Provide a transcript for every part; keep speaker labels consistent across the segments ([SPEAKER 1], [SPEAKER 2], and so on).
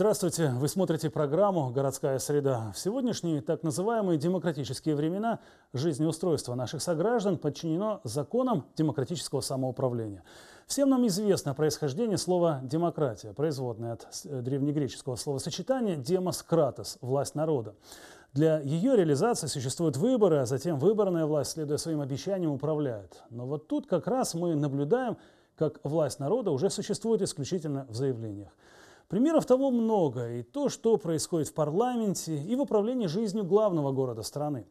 [SPEAKER 1] Здравствуйте! Вы смотрите программу «Городская среда». В сегодняшние так называемые демократические времена жизнеустройство наших сограждан подчинено законам демократического самоуправления. Всем нам известно происхождение слова «демократия», производное от э, древнегреческого словосочетания «демос кратос» – «власть народа». Для ее реализации существуют выборы, а затем выборная власть, следуя своим обещаниям, управляет. Но вот тут как раз мы наблюдаем, как власть народа уже существует исключительно в заявлениях – Примеров того много, и то, что происходит в парламенте, и в управлении жизнью главного города страны.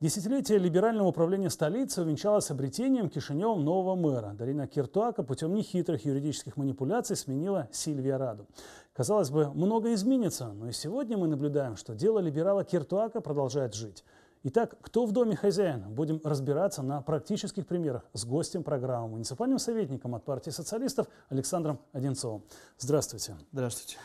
[SPEAKER 1] Десятилетие либерального управления столицы увенчалось обретением Кишиневым нового мэра. Дарина Киртуака путем нехитрых юридических манипуляций сменила Сильвия Раду. Казалось бы, много изменится, но и сегодня мы наблюдаем, что дело либерала Киртуака продолжает жить. Итак, кто в доме хозяин? Будем разбираться на практических примерах с гостем программы, муниципальным советником от партии социалистов Александром Одинцовым. Здравствуйте. Здравствуйте.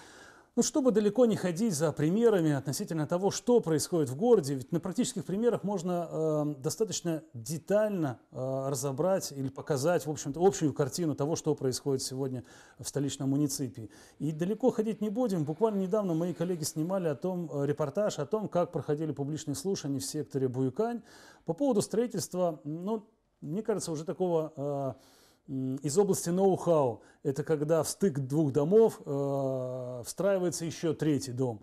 [SPEAKER 1] Ну, чтобы далеко не ходить за примерами относительно того, что происходит в городе, ведь на практических примерах можно э, достаточно детально э, разобрать или показать, в общем-то, общую картину того, что происходит сегодня в столичном муниципии. И далеко ходить не будем. Буквально недавно мои коллеги снимали о том, э, репортаж о том, как проходили публичные слушания в секторе Буюкань по поводу строительства, ну, мне кажется, уже такого... Э, из области ноу-хау – это когда в стык двух домов э, встраивается еще третий дом.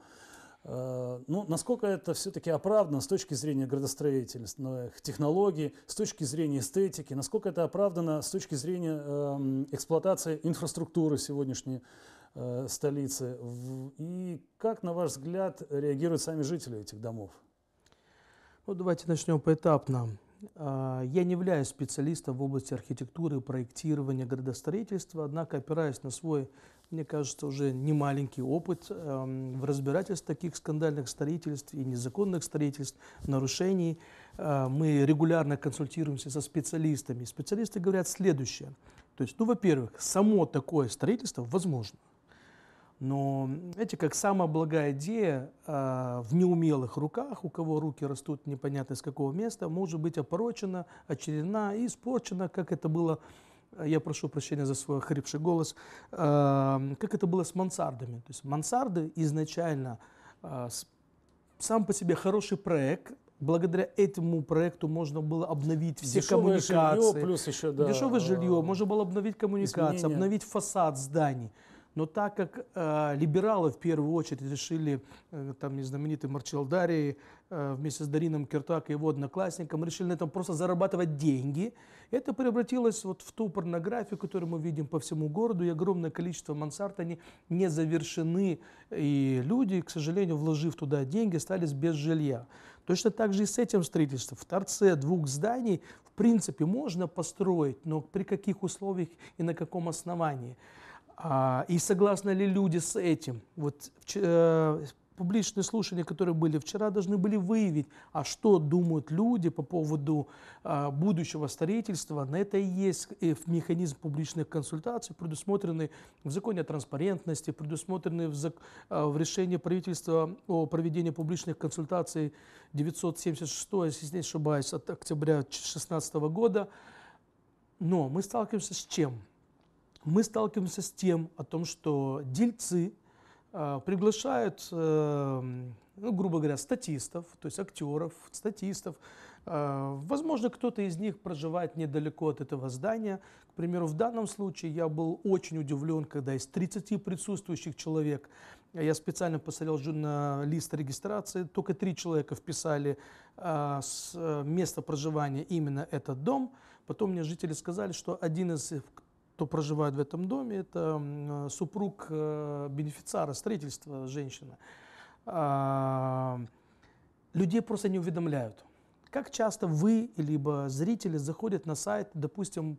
[SPEAKER 1] Э, ну, насколько это все-таки оправдано с точки зрения градостроительных технологий, с точки зрения эстетики, насколько это оправдано с точки зрения э, эксплуатации инфраструктуры сегодняшней э, столицы? И как, на ваш взгляд, реагируют сами жители этих домов?
[SPEAKER 2] Ну, давайте начнем поэтапно. А, я не являюсь специалистом в области архитектуры, проектирования, градостроительства, однако опираясь на свой, мне кажется, уже не маленький опыт эм, в разбирательстве таких скандальных строительств и незаконных строительств, нарушений, э, мы регулярно консультируемся со специалистами. Специалисты говорят следующее. То есть, ну, во-первых, само такое строительство возможно. Но, знаете, как самая благая идея э, в неумелых руках, у кого руки растут непонятно с какого места, может быть опорочена, очерена и испорчена, как это было, а, я прошу прощения за свой хрипший голос, э, как это было с мансардами. То есть мансарды изначально э, сам по себе хороший проект, благодаря этому проекту можно было обновить все дешевое коммуникации. Жилье, плюс еще, да, дешевое жилье, можно было обновить коммуникации, изменения. обновить фасад зданий. Но так как э, либералы в первую очередь решили, э, там, не знаменитый Марчелдари э, вместе с Дарином Киртак и его одноклассником, решили на этом просто зарабатывать деньги, это превратилось вот в ту порнографию, которую мы видим по всему городу, и огромное количество мансард, они не завершены, и люди, к сожалению, вложив туда деньги, остались без жилья. Точно так же и с этим строительством. В торце двух зданий, в принципе, можно построить, но при каких условиях и на каком основании – а, и согласны ли люди с этим? Вот э, публичные слушания, которые были вчера, должны были выявить, а что думают люди по поводу э, будущего строительства. На это и есть э, механизм публичных консультаций, предусмотренный в законе о транспарентности, предусмотренный в, зак э, в решении правительства о проведении публичных консультаций 976, если не ошибаюсь, от октября 2016 года. Но мы сталкиваемся с чем? мы сталкиваемся с тем, о том, что дельцы а, приглашают, э, ну, грубо говоря, статистов, то есть актеров, статистов. А, возможно, кто-то из них проживает недалеко от этого здания. К примеру, в данном случае я был очень удивлен, когда из 30 присутствующих человек, а, я специально посмотрел на лист регистрации, только три человека вписали э, с места проживания именно этот дом. Потом мне жители сказали, что один из кто проживает в этом доме, это э, супруг э, бенефициара строительства женщины. А, людей просто не уведомляют. Как часто вы, либо зрители, заходят на сайт, допустим,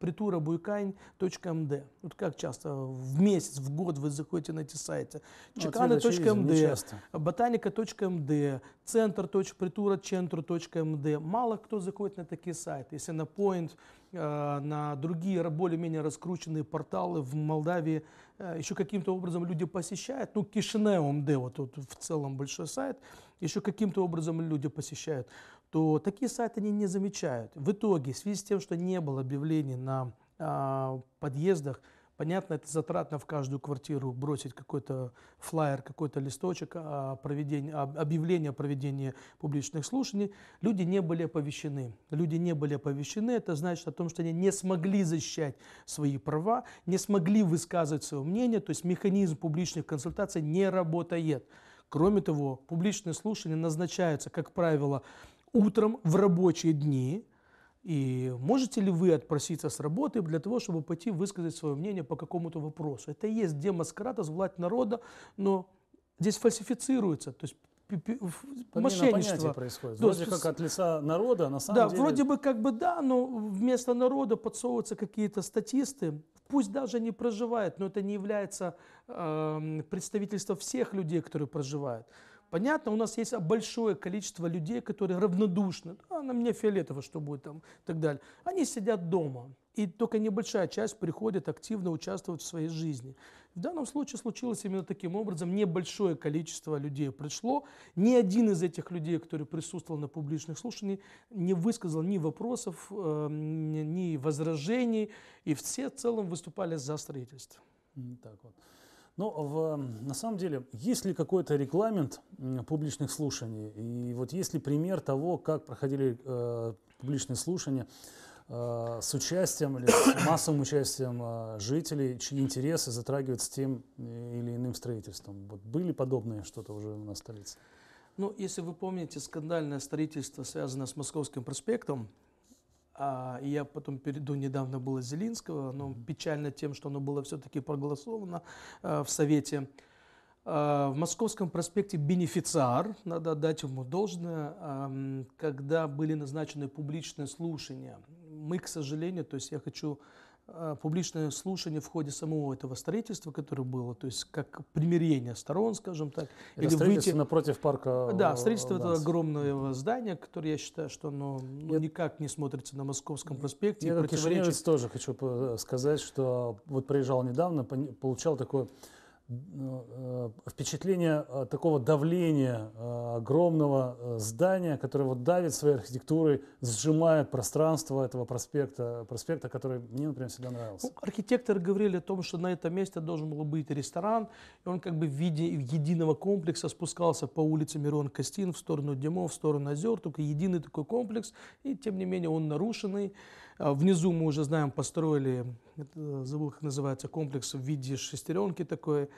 [SPEAKER 2] притурабуйкань.мд? Эм вот как часто в месяц, в год вы заходите на эти сайты? Ну, Чеканы.мд, эм ботаника.мд, эм центр.притура.центр.мд. Мало кто заходит на такие сайты. Если на Point, Э, на другие более-менее раскрученные порталы в Молдавии э, еще каким-то образом люди посещают. Ну, Кишинеум.де, вот тут в целом большой сайт, еще каким-то образом люди посещают. То такие сайты они не замечают. В итоге, в связи с тем, что не было объявлений на а, подъездах, Понятно, это затратно в каждую квартиру бросить какой-то флаер, какой-то листочек о а, проведении, объявление о проведении публичных слушаний. Люди не были оповещены. Люди не были оповещены, это значит о том, что они не смогли защищать свои права, не смогли высказывать свое мнение, то есть механизм публичных консультаций не работает. Кроме того, публичные слушания назначаются, как правило, утром в рабочие дни, и можете ли вы отпроситься с работы для того, чтобы пойти высказать свое мнение по какому-то вопросу? Это и есть демоскратос, власть народа, но здесь фальсифицируется, то есть мошенничество. происходит. Да, вроде как от
[SPEAKER 1] лица народа, на самом да, деле... Да, вроде
[SPEAKER 2] бы как бы да, но вместо народа подсовываются какие-то статисты, пусть даже не проживают, но это не является э, представительством всех людей, которые проживают. Понятно, у нас есть большое количество людей, которые равнодушны. А, на меня фиолетово, что будет там и так далее. Они сидят дома. И только небольшая часть приходит активно участвовать в своей жизни. В данном случае случилось именно таким образом. Небольшое количество людей пришло. Ни один из этих людей, который присутствовал на публичных слушаниях, не высказал ни вопросов, эм, ни возражений. И все в целом выступали за строительство.
[SPEAKER 1] Так вот. Но ну, в, на самом деле, есть ли какой-то регламент публичных слушаний? И вот есть ли пример того, как проходили э, публичные слушания э, с участием или с массовым участием э, жителей, чьи интересы затрагиваются тем э, или иным строительством? Вот были подобные что-то уже у нас в столице?
[SPEAKER 2] Ну, если вы помните, скандальное строительство, связанное с Московским проспектом, а, я потом перейду, недавно было Зеленского, но печально тем, что оно было все-таки проголосовано а, в Совете. А, в Московском проспекте бенефициар, надо отдать ему должное, когда были назначены публичные слушания. Мы, к сожалению, то есть я хочу а, публичное слушание в ходе самого этого строительства, которое было, то есть как примирение сторон, скажем так. Это или строительство выйти... напротив парка э, Да, строительство этого огромного здания, которое я считаю, что оно ну, я... никак не смотрится на Московском проспекте. Я как противоречит...
[SPEAKER 1] тоже хочу э, сказать, что вот приезжал недавно, получал такое ну, э, впечатление э, такого давления э, огромного здания, которое вот давит своей архитектурой, сжимает пространство этого проспекта, проспекта, который мне, например, всегда нравился. Ну,
[SPEAKER 2] архитекторы говорили о том, что на этом месте должен был быть ресторан, и он как бы в виде единого комплекса спускался по улице Мирон Костин в сторону Димов, в сторону Озер, только единый такой комплекс, и тем не менее он нарушенный. А, внизу мы уже знаем, построили, забыл, как называется, комплекс в виде шестеренки такой.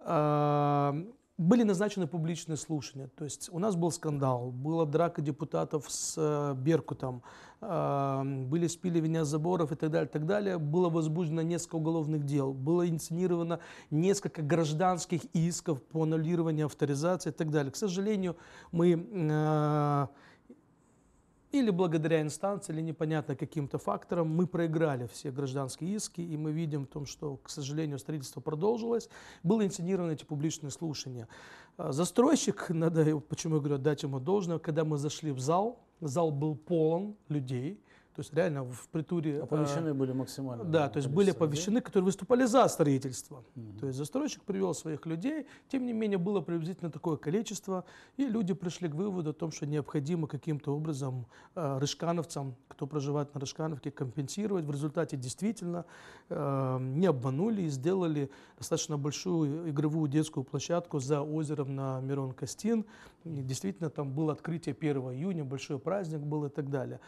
[SPEAKER 2] А, были назначены публичные слушания, то есть у нас был скандал, была драка депутатов с э, Беркутом, а, были спиливания заборов и так далее, так далее. Было возбуждено несколько уголовных дел, было инсценировано несколько гражданских исков по аннулированию авторизации и так далее. К сожалению, мы э, или благодаря инстанции, или непонятно каким-то факторам, мы проиграли все гражданские иски, и мы видим в том, что, к сожалению, строительство продолжилось, было инсценировано эти публичные слушания. А, застройщик, надо, почему я говорю, дать ему должное, когда мы зашли в зал, зал был полон людей, то есть реально в притуре... А, оповещены а, были
[SPEAKER 1] максимально. Да, то есть были оповещены,
[SPEAKER 2] людей. которые выступали за строительство. Угу. То есть застройщик привел своих людей, тем не менее было приблизительно такое количество, и люди пришли к выводу о том, что необходимо каким-то образом э, рыжкановцам, кто проживает на рышкановке, компенсировать. В результате действительно э, не обманули и сделали достаточно большую игровую детскую площадку за озером на Мирон Костин. действительно там было открытие 1 июня, большой праздник был и так далее.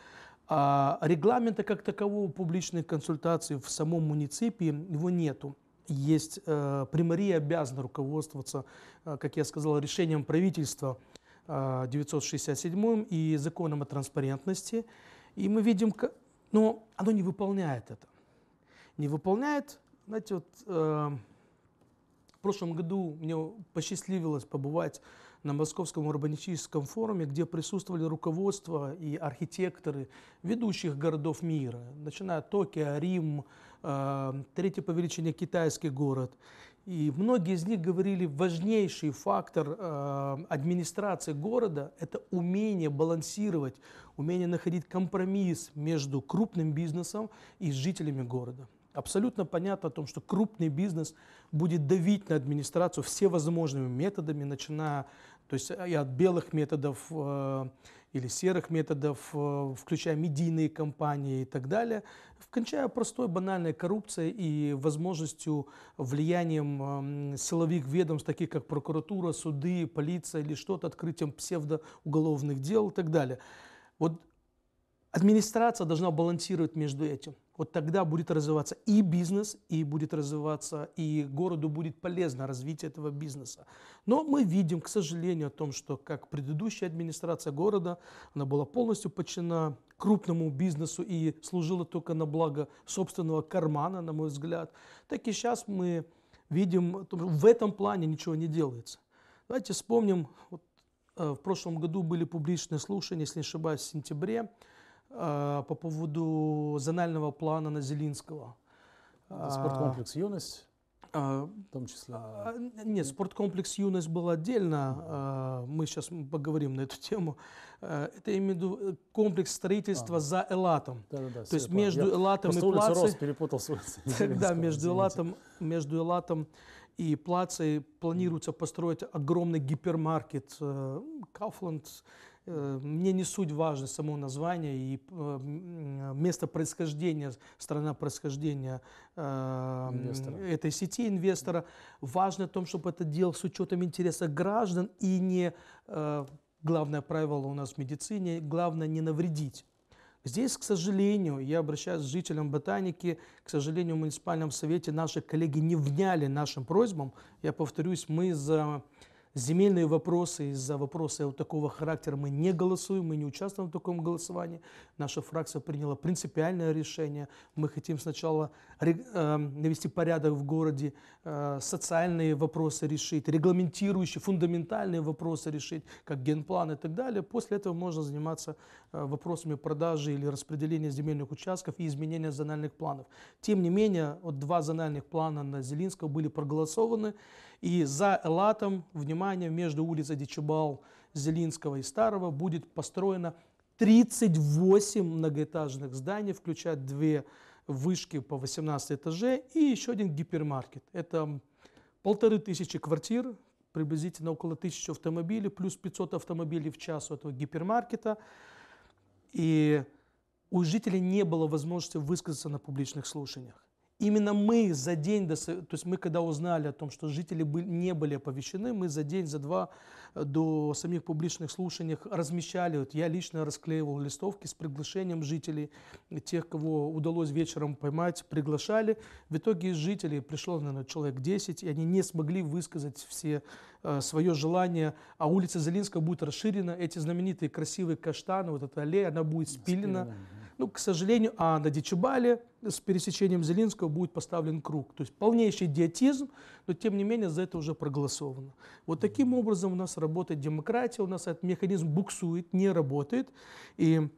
[SPEAKER 2] А регламента как такового публичной консультации в самом муниципии его нету. Есть э, примария обязана руководствоваться, э, как я сказал, решением правительства э, 967 и законом о транспарентности. И мы видим, но оно не выполняет это. Не выполняет, знаете, вот э, в прошлом году мне посчастливилось побывать на Московском урбанистическом форуме, где присутствовали руководство и архитекторы ведущих городов мира, начиная от Токио, Рим, э, третий по величине китайский город. И многие из них говорили, важнейший фактор э, администрации города – это умение балансировать, умение находить компромисс между крупным бизнесом и жителями города. Абсолютно понятно о том, что крупный бизнес будет давить на администрацию всевозможными методами, начиная то есть э, и от белых методов э, или серых методов, э, включая медийные кампании и так далее, включая простой банальной коррупцией и возможностью влиянием эм, силовых ведомств, таких как прокуратура, суды, полиция или что-то, открытием псевдоуголовных дел и так далее. Вот Администрация должна балансировать между этим. Вот тогда будет развиваться и бизнес, и будет развиваться, и городу будет полезно развитие этого бизнеса. Но мы видим, к сожалению, о том, что как предыдущая администрация города, она была полностью подчинена крупному бизнесу и служила только на благо собственного кармана, на мой взгляд, так и сейчас мы видим, в этом плане ничего не делается. Давайте вспомним, вот, э, в прошлом году были публичные слушания, если не ошибаюсь, в сентябре, а, по поводу зонального плана на Зелинского.
[SPEAKER 1] Это спорткомплекс «Юность»? А, в том числе? А,
[SPEAKER 2] нет, спорткомплекс «Юность» был отдельно. Мы сейчас поговорим на эту тему. Это именно э, комплекс строительства ага. за Элатом. Да, да, да, То есть между я Элатом и Плацей... Рос, перепутал с Да, между Элатом, между Элатом и Плацей планируется построить огромный гипермаркет э, Кауфланд Э, мне не суть важно само название и э, место происхождения, страна происхождения э, инвестора. этой сети инвестора. Важно в том, чтобы это делал с учетом интереса граждан и не, главное правило у нас в медицине, главное не навредить. Здесь, к сожалению, я обращаюсь к жителям ботаники, к сожалению, в муниципальном совете наши коллеги не вняли нашим просьбам. Я повторюсь, мы за земельные вопросы, из-за вопроса вот такого характера мы не голосуем, мы не участвуем в таком голосовании. Наша фракция приняла принципиальное решение. Мы хотим сначала эм, навести порядок в городе, э, социальные вопросы решить, регламентирующие, фундаментальные вопросы решить, как генплан и так далее. После этого можно заниматься э, вопросами продажи или распределения земельных участков и изменения зональных планов. Тем не менее, вот два зональных плана на Зелинского были проголосованы. И за Элатом, внимание, между улицей Дичибал, Зелинского и Старого будет построено 38 многоэтажных зданий, включая две вышки по 18 этажей и еще один гипермаркет. Это полторы тысячи квартир, приблизительно около тысячи автомобилей, плюс 500 автомобилей в час у этого гипермаркета. И у жителей не было возможности высказаться на публичных слушаниях. Именно мы за день, до, то есть мы когда узнали о том, что жители не были оповещены, мы за день, за два э, до самих публичных слушаний размещали, вот я лично расклеивал листовки с приглашением жителей, тех, кого удалось вечером поймать, приглашали. В итоге из жителей пришло, наверное, человек 10, и они не смогли высказать все э, свое желание, а улица Зелинская будет расширена, эти знаменитые красивые каштаны, вот эта аллея, она будет спилена. спилена ну, к сожалению, а на Дичибале с пересечением Зеленского будет поставлен круг. То есть полнейший диатизм, но тем не менее за это уже проголосовано. Вот таким образом у нас работает демократия, у нас этот механизм буксует, не работает. И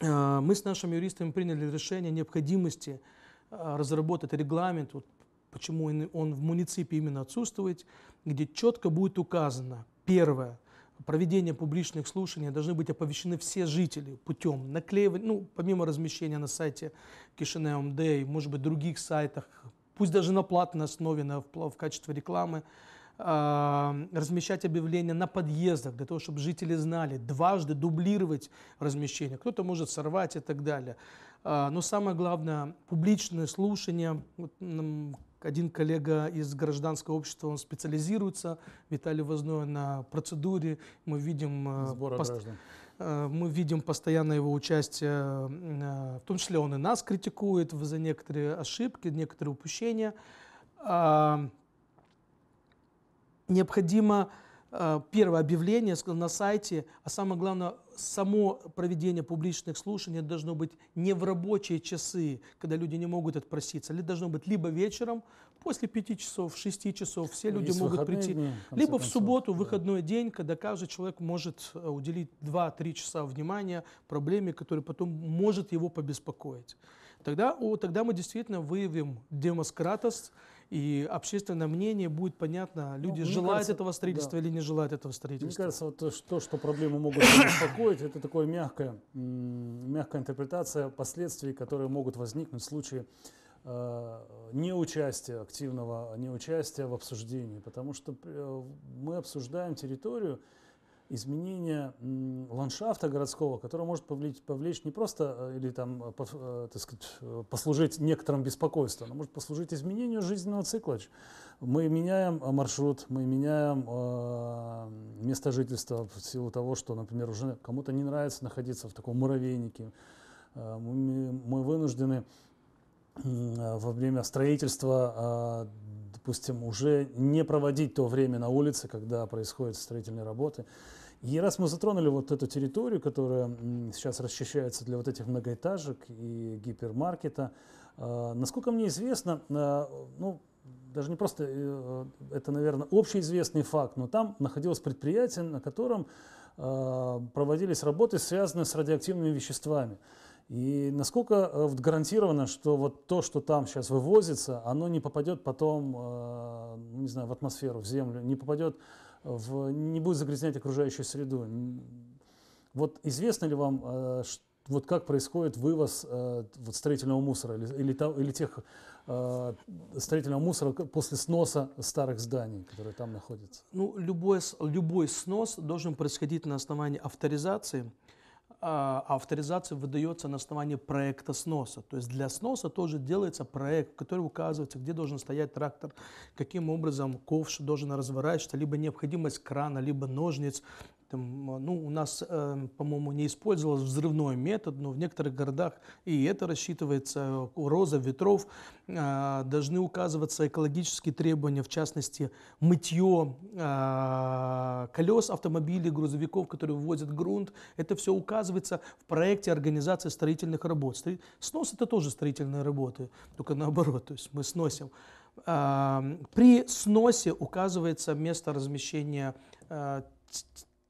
[SPEAKER 2] э, мы с нашими юристами приняли решение необходимости э, разработать регламент, вот почему он в муниципе именно отсутствует, где четко будет указано, первое, проведения публичных слушаний должны быть оповещены все жители путем наклеивания, ну, помимо размещения на сайте Кишине МД и, может быть, других сайтах, пусть даже на платной основе, на, в, в качестве рекламы, э, размещать объявления на подъездах, для того, чтобы жители знали, дважды дублировать размещение, кто-то может сорвать и так далее. Э, но самое главное, публичные слушания вот, один коллега из гражданского общества, он специализируется, Виталий Возной, на процедуре. Мы видим... Э, Сбора пост... граждан. Э, мы видим постоянное его участие, э, в том числе он и нас критикует за некоторые ошибки, некоторые упущения. А, необходимо а, первое объявление на сайте, а самое главное, само проведение публичных слушаний должно быть не в рабочие часы, когда люди не могут отпроситься, или должно быть либо вечером, после пяти часов, шести часов все ну, люди Есть могут прийти, дни, либо концов, в субботу, да. выходной день, когда каждый человек может э, уделить два-три часа внимания проблеме, которая потом может его побеспокоить. Тогда, о, тогда мы действительно выявим демоскратость, и общественное мнение будет понятно, ну, люди ну, желают кажется, этого строительства да.
[SPEAKER 1] или не желают этого строительства. Мне кажется, вот то, что проблемы могут беспокоить, это такая мягкая, мягкая интерпретация последствий, которые могут возникнуть в случае э, неучастия, активного неучастия в обсуждении, потому что э, мы обсуждаем территорию, изменение ландшафта городского, которое может повлечь, повлечь не просто э, или там, э, по, э, так сказать, послужить некоторым беспокойством, но может послужить изменению жизненного цикла. Мы меняем маршрут, мы меняем э, место жительства в силу того, что, например, уже кому-то не нравится находиться в таком муравейнике. мы, мы вынуждены во время строительства допустим, уже не проводить то время на улице, когда происходят строительные работы. И раз мы затронули вот эту территорию, которая сейчас расчищается для вот этих многоэтажек и гипермаркета, э, насколько мне известно, э, ну, даже не просто, э, это, наверное, общеизвестный факт, но там находилось предприятие, на котором проводились работы, связанные с радиоактивными веществами. И насколько гарантировано, что вот то, что там сейчас вывозится, оно не попадет потом, ну, не знаю, в атмосферу, в землю, не попадет в, не будет загрязнять окружающую среду. Вот известно ли вам, э, вот как происходит вывоз э, вот строительного мусора или, или, там, или тех э, строительного мусора после сноса старых зданий, которые там находятся? Ну,
[SPEAKER 2] любой, любой снос должен происходить на основании авторизации. А, авторизация выдается на основании проекта сноса. То есть для сноса тоже делается проект, в который указывается, где должен стоять трактор, каким образом ковш должен разворачиваться, либо необходимость крана, либо ножниц. Там, а, ну, у нас, эм, по-моему, не использовался взрывной метод, но в некоторых городах и это рассчитывается, роза, ветров, а, должны указываться экологические требования, в частности, мытье а, колес автомобилей, грузовиков, которые ввозят грунт. Это все указывается в проекте организации строительных работ. Снос – это тоже строительные работы, только наоборот, то есть мы сносим. При сносе указывается место размещения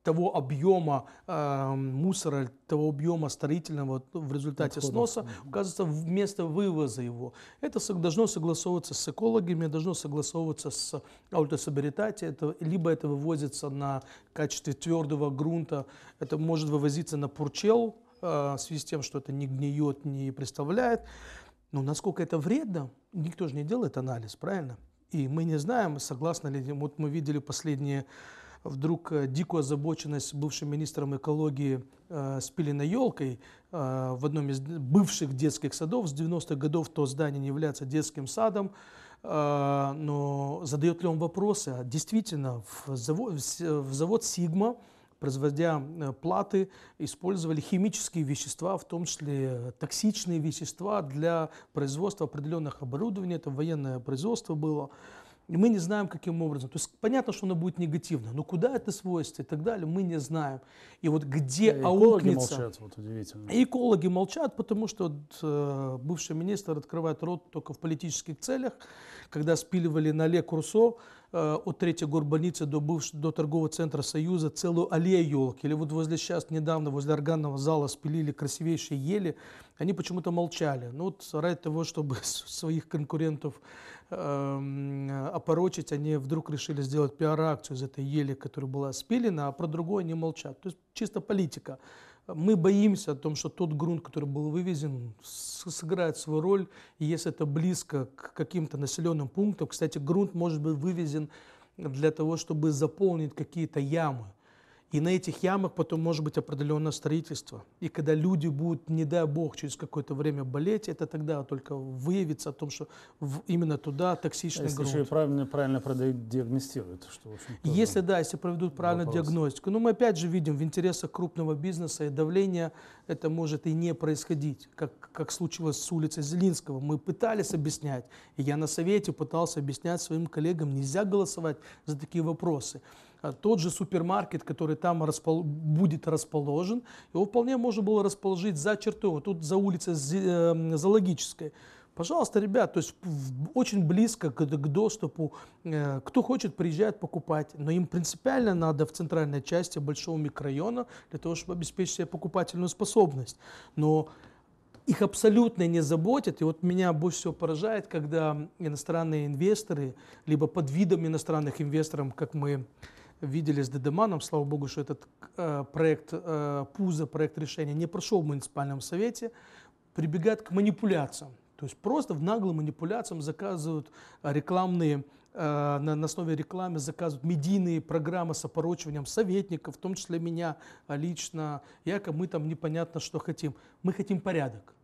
[SPEAKER 2] того объема э, мусора, того объема строительного в результате Отходов. сноса, указывается вместо вывоза его. Это должно согласовываться с экологами, должно согласовываться с аутособеритати, это, либо это вывозится на качестве твердого грунта, это может вывозиться на пурчел, э, в связи с тем, что это не гниет, не представляет. Но насколько это вредно, никто же не делает анализ, правильно? И мы не знаем, согласно ли, вот мы видели последние вдруг э, дикую озабоченность бывшим министром экологии э, на елкой э, в одном из бывших детских садов с 90-х годов то здание не является детским садом, э, но задает ли он вопросы? А действительно, в завод, в завод «Сигма» производя э, платы, использовали химические вещества, в том числе токсичные вещества для производства определенных оборудований. Это военное производство было. И мы не знаем, каким образом. То есть понятно, что оно будет негативно, но куда это свойство и так далее, мы не знаем. И вот где да, аукнется... Экологи молчат, вот удивительно. И экологи молчат, потому что вот, э, бывший министр открывает рот только в политических целях, когда спиливали на Ле Курсо э, от третьей горбольницы до, бывш... до торгового центра Союза целую аллею елок. Или вот возле сейчас, недавно, возле органного зала спилили красивейшие ели, они почему-то молчали. Ну вот ради того, чтобы своих конкурентов э, опорочить, они вдруг решили сделать пиар-акцию из этой ели, которая была спилена, а про другое они молчат. То есть чисто политика. Мы боимся о том, что тот грунт, который был вывезен, сыграет свою роль, если это близко к каким-то населенным пунктам, кстати, грунт может быть вывезен для того, чтобы заполнить какие-то ямы. И на этих ямах потом может быть определенное строительство. И когда люди будут, не дай бог, через какое-то время болеть, это тогда только выявится о том, что в, именно туда а токсичный а если грунт. Если
[SPEAKER 1] правильно, правильно диагностируют. Что, в
[SPEAKER 2] если да, если проведут правильно вопрос. диагностику. Но ну, мы опять же видим, в интересах крупного бизнеса и давления это может и не происходить, как, как случилось с улицей Зелинского. Мы пытались объяснять, и я на совете пытался объяснять своим коллегам, нельзя голосовать за такие вопросы. А, тот же супермаркет, который там распол... будет расположен, его вполне можно было расположить за чертой, вот тут за улицей эм, Зоологической. Пожалуйста, ребят, то есть очень близко к, к доступу. Э, кто хочет, приезжает покупать. Но им принципиально надо в центральной части большого микрорайона для того, чтобы обеспечить себе покупательную способность. Но их абсолютно не заботит. И вот меня больше всего поражает, когда иностранные инвесторы, либо под видом иностранных инвесторов, как мы видели с Дедеманом, слава богу, что этот э, проект э, ПУЗа, проект решения не прошел в муниципальном совете, прибегают к манипуляциям. То есть просто в наглым манипуляциям заказывают рекламные, э, на, на основе рекламы заказывают медийные программы с опорочиванием советников, в том числе меня э, лично, якобы мы там непонятно что хотим. Мы хотим порядок.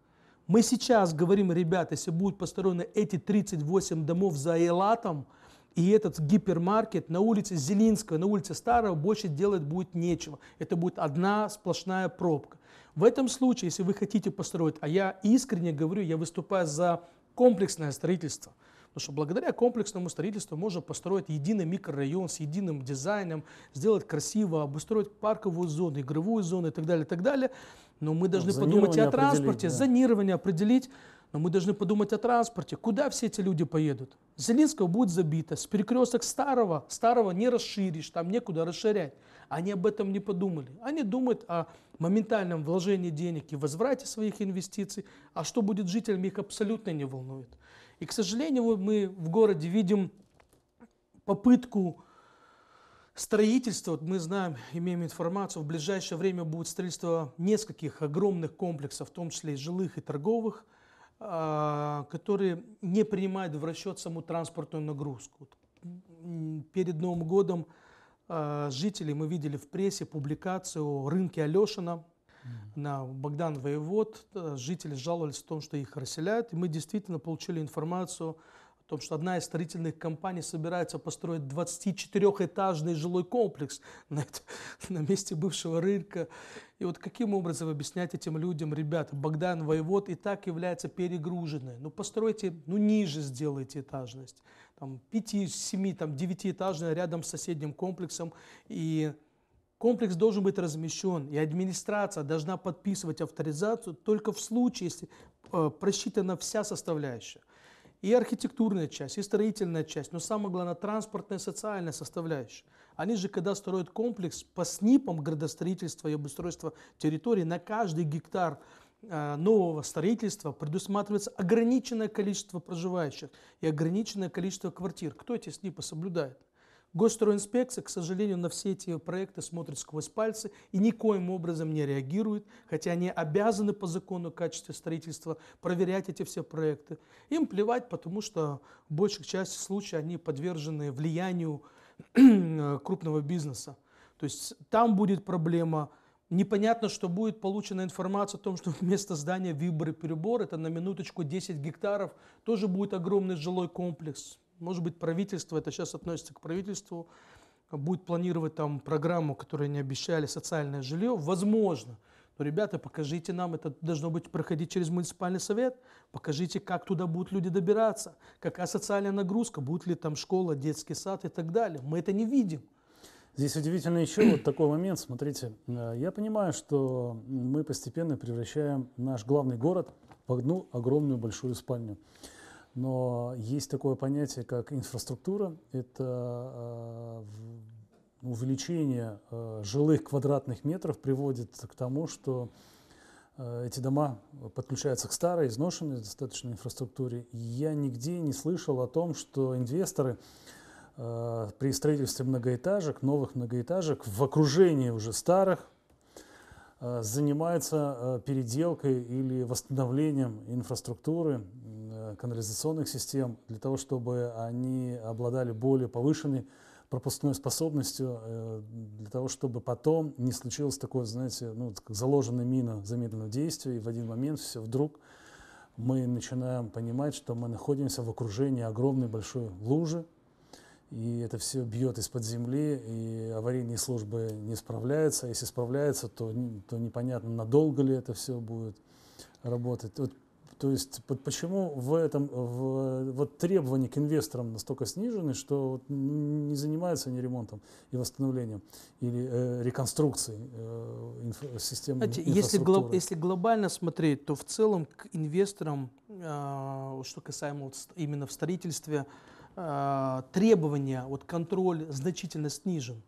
[SPEAKER 2] Мы сейчас говорим, ребята, если будут построены эти 38 домов за Элатом – и этот гипермаркет на улице Зелинского, на улице Старого больше делать будет нечего. Это будет одна сплошная пробка. В этом случае, если вы хотите построить, а я искренне говорю, я выступаю за комплексное строительство, Потому что благодаря комплексному строительству можно построить единый микрорайон с единым дизайном, сделать красиво, обустроить парковую зону, игровую зону и так далее, и так далее. Но мы ну, должны подумать и о транспорте, да. зонирование определить. Но мы должны подумать о транспорте. Куда все эти люди поедут? Зеленского будет забито. С перекресток старого, старого не расширишь, там некуда расширять. Они об этом не подумали. Они думают о моментальном вложении денег и возврате своих инвестиций, а что будет жителям, их абсолютно не волнует. И, к сожалению, мы в городе видим попытку строительства. вот мы знаем, имеем информацию, в ближайшее время будет строительство нескольких огромных комплексов, в том числе и жилых и торговых, а, которые не принимают в расчет саму транспортную нагрузку. Перед Новым годом а, жители, мы видели в прессе публикацию о рынке Алешина на Богдан Воевод. Э, жители жаловались в том, что их расселяют. И мы действительно получили информацию о том, что одна из строительных компаний собирается построить 24-этажный жилой комплекс на, это, на месте бывшего рынка. И вот каким образом объяснять этим людям, ребята, Богдан Воевод и так является перегруженной. Ну постройте, ну ниже сделайте этажность. Там 5, 7, там 9-этажная рядом с соседним комплексом. И Комплекс должен быть размещен, и администрация должна подписывать авторизацию только в случае, если э, просчитана вся составляющая и архитектурная часть, и строительная часть, но самое главное транспортная и социальная составляющая. Они же, когда строят комплекс по СНИПам градостроительства и обустройства территории, на каждый гектар э, нового строительства предусматривается ограниченное количество проживающих и ограниченное количество квартир. Кто эти СНИПы соблюдает? Госстроинспекция, к сожалению, на все эти проекты смотрит сквозь пальцы и никоим образом не реагирует, хотя они обязаны по закону о качестве строительства проверять эти все проекты. Им плевать, потому что в большей части случаев они подвержены влиянию крупного бизнеса. То есть там будет проблема, Непонятно, что будет получена информация о том, что вместо здания вибры перебор, это на минуточку 10 гектаров, тоже будет огромный жилой комплекс. Может быть, правительство, это сейчас относится к правительству, будет планировать там программу, которую они обещали, социальное жилье, возможно. Но, ребята, покажите нам, это должно быть проходить через муниципальный совет, покажите, как туда будут люди добираться, какая социальная нагрузка, будет ли там школа, детский сад и так далее. Мы это не видим.
[SPEAKER 1] Здесь удивительно еще вот такой момент, смотрите, э, я понимаю, что мы постепенно превращаем наш главный город в одну огромную большую спальню но есть такое понятие, как инфраструктура. Это э, ну, увеличение э, жилых квадратных метров приводит к тому, что э, эти дома подключаются к старой, изношенной достаточно инфраструктуре. я нигде не слышал о том, что инвесторы при строительстве многоэтажек, новых многоэтажек, в окружении уже старых, занимаются переделкой или восстановлением инфраструктуры Э, канализационных систем, для того, чтобы они обладали более повышенной пропускной способностью, э, для того, чтобы потом не случилось такое, знаете, ну, заложенная мина замедленного действия, и в один момент все вдруг мы начинаем понимать, что мы находимся в окружении огромной большой лужи, и это все бьет из-под земли, и аварийные службы не справляются. А если справляются, то, то непонятно, надолго ли это все будет работать. Вот то есть вот почему в этом в, вот требования к инвесторам настолько снижены, что вот не занимаются они ремонтом и восстановлением или э, реконструкцией э, инф, системы Знаете, если, глоб, если
[SPEAKER 2] глобально смотреть, то в целом к инвесторам, э, что касаемо вот именно в строительстве, э, требования, вот контроль значительно снижен.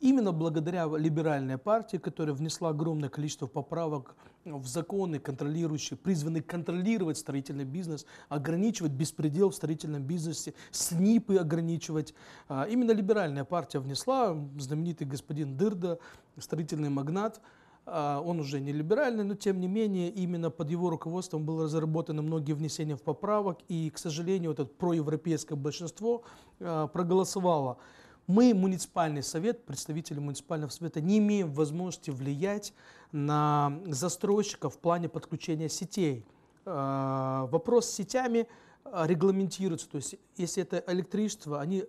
[SPEAKER 2] Именно благодаря либеральной партии, которая внесла огромное количество поправок в законы, контролирующие, призваны контролировать строительный бизнес, ограничивать беспредел в строительном бизнесе, СНИПы ограничивать. А, именно либеральная партия внесла, знаменитый господин Дырда, строительный магнат, а, он уже не либеральный, но тем не менее именно под его руководством было разработано многие внесения в поправок, и, к сожалению, вот это проевропейское большинство а, проголосовало. Мы, муниципальный совет, представители муниципального совета, не имеем возможности влиять на застройщиков в плане подключения сетей. Э, вопрос с сетями э, регламентируется, то есть если это электричество, они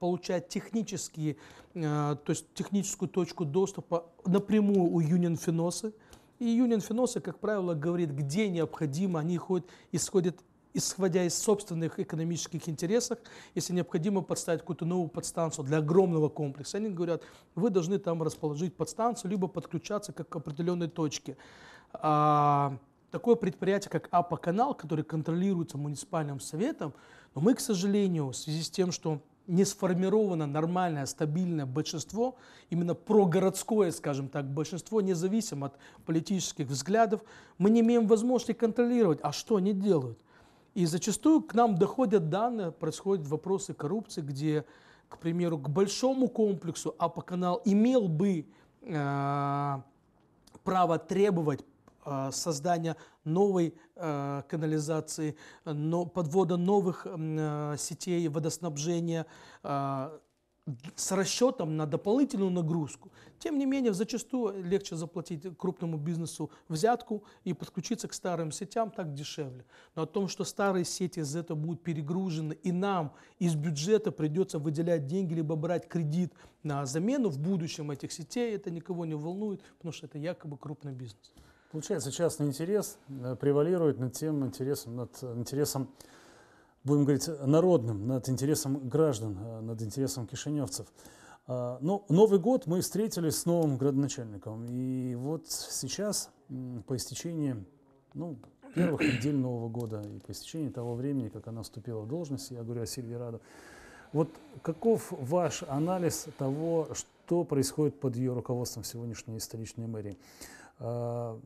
[SPEAKER 2] получают технические, э, то есть техническую точку доступа напрямую у Union Финосы. И Union Финосы, как правило, говорит, где необходимо, они ходят, исходят исходя из собственных экономических интересов, если необходимо подставить какую-то новую подстанцию для огромного комплекса, они говорят, вы должны там расположить подстанцию, либо подключаться как к определенной точке. А, такое предприятие, как АПА-канал, который контролируется муниципальным советом, но мы, к сожалению, в связи с тем, что не сформировано нормальное, стабильное большинство, именно прогородское, скажем так, большинство, независимо от политических взглядов, мы не имеем возможности контролировать, а что они делают. И зачастую к нам доходят данные, происходят вопросы коррупции, где, к примеру, к большому комплексу АПО-канал имел бы э, право требовать э, создания новой э, канализации, но, подвода новых э, сетей водоснабжения, э, с расчетом на дополнительную нагрузку. Тем не менее, зачастую легче заплатить крупному бизнесу взятку и подключиться к старым сетям так дешевле. Но о том, что старые сети из этого будут перегружены, и нам из бюджета придется выделять деньги, либо брать кредит на замену в будущем этих сетей, это никого не волнует, потому что это якобы крупный бизнес.
[SPEAKER 1] Получается, частный интерес э, превалирует над тем интересом, над интересом будем говорить, народным, над интересом граждан, э, над интересом кишиневцев. А, Но ну, Новый год мы встретили с новым градоначальником. И вот сейчас, по истечении ну, первых недель Нового года и по истечении того времени, как она вступила в должность, я говорю о Сильвии раду. вот каков ваш анализ того, что происходит под ее руководством сегодняшней столичной мэрии? А,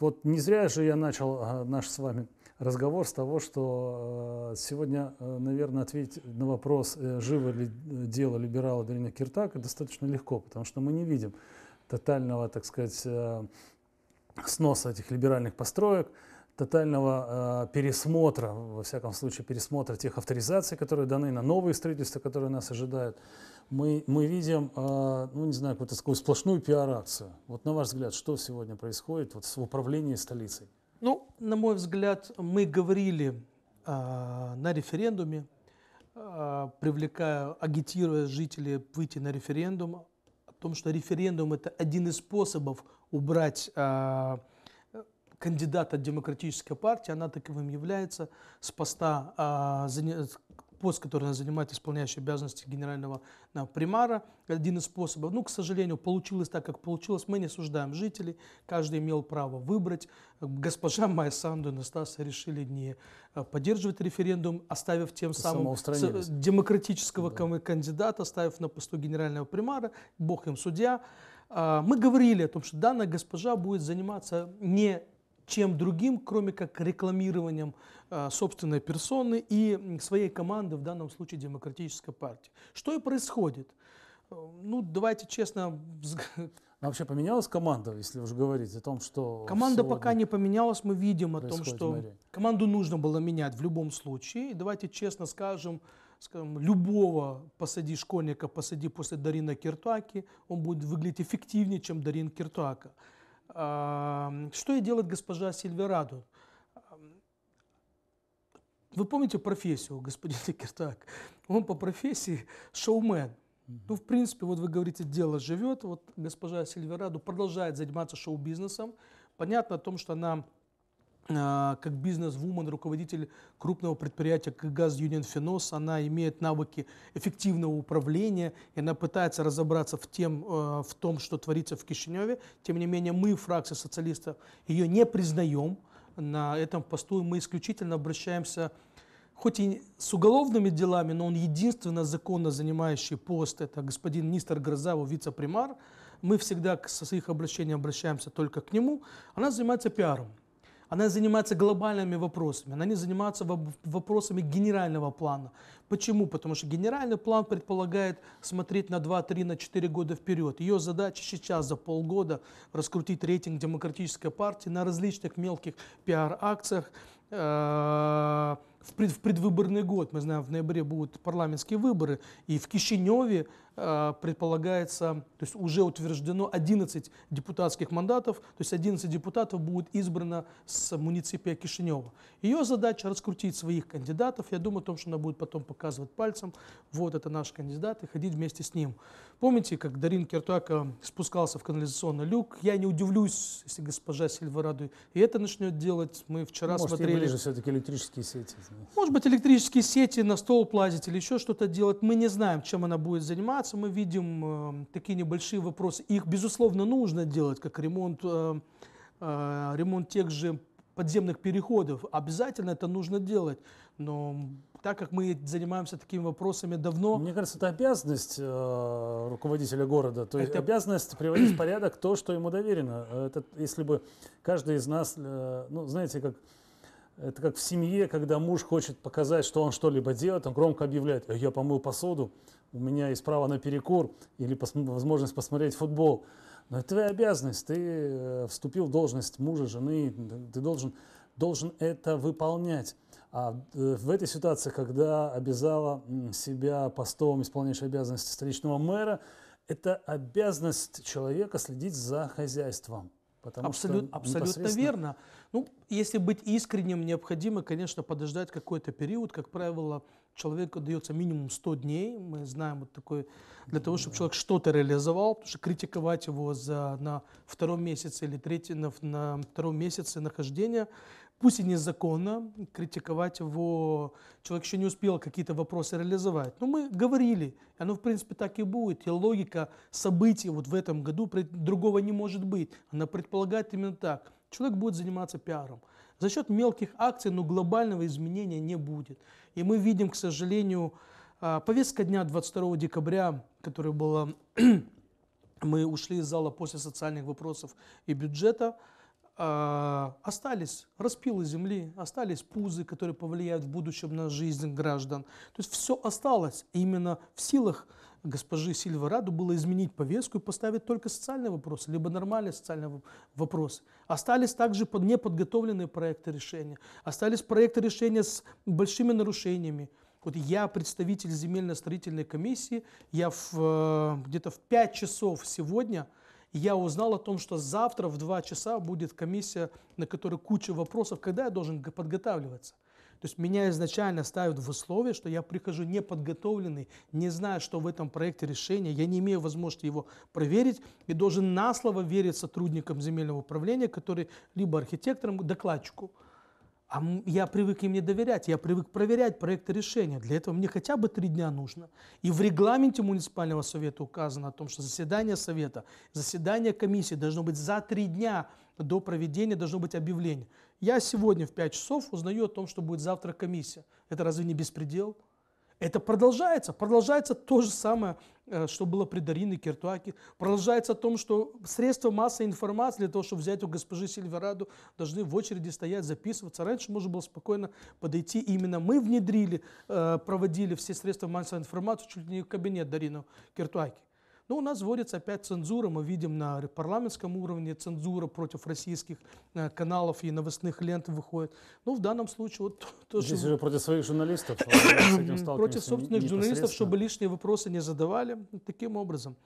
[SPEAKER 1] вот не зря же я начал а, наш с вами разговор с того, что э, сегодня, э, наверное, ответить на вопрос, э, живо ли дело либерала Дрина Киртака, достаточно легко, потому что мы не видим тотального, так сказать, сноса этих либеральных построек, тотального э, пересмотра, во всяком случае пересмотра тех авторизаций, которые даны на новые строительства, которые нас ожидают, мы, мы видим, э, ну не знаю, какую-то такую сплошную пиар-акцию. Вот на ваш взгляд, что сегодня происходит вот в управлении столицей?
[SPEAKER 2] Ну, на мой взгляд, мы говорили э, на референдуме, э, привлекая, агитируя жителей выйти на референдум, о том, что референдум – это один из способов убрать э, кандидата демократической партии, она таковым является, с поста э, пост, который она занимает, исполняющий обязанности генерального на, примара, один из способов. Ну, к сожалению, получилось так, как получилось. Мы не осуждаем жителей, каждый имел право выбрать. Госпожа Майя Санду и Настаса решили не э, поддерживать референдум, оставив тем самым э, демократического да. кандидата, оставив на посту генерального примара, бог им судья. А, мы говорили о том, что данная госпожа будет заниматься не чем другим, кроме как рекламированием а, собственной персоны и своей команды, в данном случае демократической партии. Что и происходит. Э, ну,
[SPEAKER 1] давайте честно... вообще поменялась команда, если уже говорить о том, что... Команда пока
[SPEAKER 2] не поменялась, мы видим о том, что команду нужно было менять в любом случае. И давайте честно скажем, скажем, любого посади школьника, посади после Дарина Киртуаки, он будет выглядеть эффективнее, чем Дарин Киртуака. Что и делает госпожа Сильвераду? Вы помните профессию господина Киртак? Он по профессии шоумен. Ну, в принципе, вот вы говорите, дело живет. Вот госпожа Сильвераду продолжает заниматься шоу-бизнесом. Понятно о том, что она а, как бизнес-вумен, руководитель крупного предприятия «Газ Юнион Финос», она имеет навыки эффективного управления, и она пытается разобраться в, тем, а, в том, что творится в Кишиневе. Тем не менее, мы, фракция социалистов, ее не признаем на этом посту, мы исключительно обращаемся хоть и с уголовными делами, но он единственно законно занимающий пост, это господин Нистер Грозаву, вице-примар, мы всегда со своих обращений обращаемся только к нему, она занимается пиаром. Она занимается глобальными вопросами, она не занимается вопросами генерального плана. Почему? Потому что генеральный план предполагает смотреть на 2, 3, на 4 года вперед. Ее задача сейчас за полгода раскрутить рейтинг демократической партии на различных мелких пиар-акциях, э, в предвыборный год, мы знаем, в ноябре будут парламентские выборы, и в Кишиневе Э, предполагается, то есть уже утверждено 11 депутатских мандатов, то есть 11 депутатов будет избрано с муниципия Кишинева. Ее задача раскрутить своих кандидатов, я думаю о том, что она будет потом показывать пальцем, вот это наш кандидат, и ходить вместе с ним. Помните, как Дарин Киртуака э, спускался в канализационный люк? Я не удивлюсь, если госпожа Сильвараду и это начнет делать. Мы вчера Может, смотрели... Может,
[SPEAKER 1] все-таки электрические сети.
[SPEAKER 2] Может быть, электрические сети на стол плазить или еще что-то делать. Мы не знаем, чем она будет заниматься сейчас мы видим э, такие небольшие вопросы. Их, безусловно, нужно делать, как ремонт, э, э, ремонт тех же подземных переходов. Обязательно это нужно делать. Но так
[SPEAKER 1] как мы занимаемся такими вопросами давно... Мне кажется, это обязанность э, руководителя города. То это... есть обязанность приводить в порядок то, что ему доверено. Это, если бы каждый из нас, э, ну, знаете, как... Это как в семье, когда муж хочет показать, что он что-либо делает, он громко объявляет, «Э, я помыл посуду, у меня есть право на перекур или пос возможность посмотреть футбол. Но это твоя обязанность, ты э, вступил в должность мужа, жены, ты должен, должен это выполнять. А э, в этой ситуации, когда обязала себя постом исполняющей обязанности столичного мэра, это обязанность человека следить за хозяйством. Потому Абсолют, что абсолютно
[SPEAKER 2] верно. Ну, если быть искренним, необходимо, конечно, подождать какой-то период. Как правило, человеку дается минимум 100 дней. Мы знаем вот такой, для того, чтобы человек что-то реализовал, потому что критиковать его за, на втором месяце или третьем, на, на втором месяце нахождения пусть и незаконно, критиковать его. Человек еще не успел какие-то вопросы реализовать. Но мы говорили, оно в принципе так и будет. И логика событий вот в этом году другого не может быть. Она предполагает именно так. Человек будет заниматься пиаром. За счет мелких акций, но глобального изменения не будет. И мы видим, к сожалению, а, повестка дня 22 декабря, которая была мы ушли из зала после социальных вопросов и бюджета. А, остались распилы земли, остались пузы, которые повлияют в будущем на жизнь граждан. То есть все осталось. И именно в силах госпожи Сильвараду было изменить повестку и поставить только социальные вопросы, либо нормальные социальные вопросы. Остались также неподготовленные проекты решения. Остались проекты решения с большими нарушениями. Вот я представитель земельно-строительной комиссии, я в э, где-то в 5 часов сегодня – я узнал о том, что завтра в 2 часа будет комиссия, на которой куча вопросов, когда я должен подготавливаться. То есть меня изначально ставят в условие, что я прихожу неподготовленный, не зная, что в этом проекте решения, я не имею возможности его проверить и должен на слово верить сотрудникам земельного управления, которые либо архитекторам, докладчику. А я привык им не доверять, я привык проверять проекты решения. Для этого мне хотя бы три дня нужно. И в регламенте муниципального совета указано о том, что заседание совета, заседание комиссии должно быть за три дня до проведения, должно быть объявление. Я сегодня в 5 часов узнаю о том, что будет завтра комиссия. Это разве не беспредел? Это продолжается. Продолжается то же самое, э, что было при Дарине Киртуаке. Продолжается о том, что средства массовой информации для того, чтобы взять у госпожи Сильвераду, должны в очереди стоять, записываться. Раньше можно было спокойно подойти. Именно мы внедрили, э, проводили все средства массовой информации чуть ли не в кабинет Дарина Киртуаки. Но ну, у нас вводится опять цензура, мы видим на парламентском уровне цензура против российских э, каналов и новостных лент выходит. Ну в данном случае вот то, Здесь уже
[SPEAKER 1] против своих журналистов. против собственных журналистов, чтобы
[SPEAKER 2] лишние вопросы не задавали. Таким образом.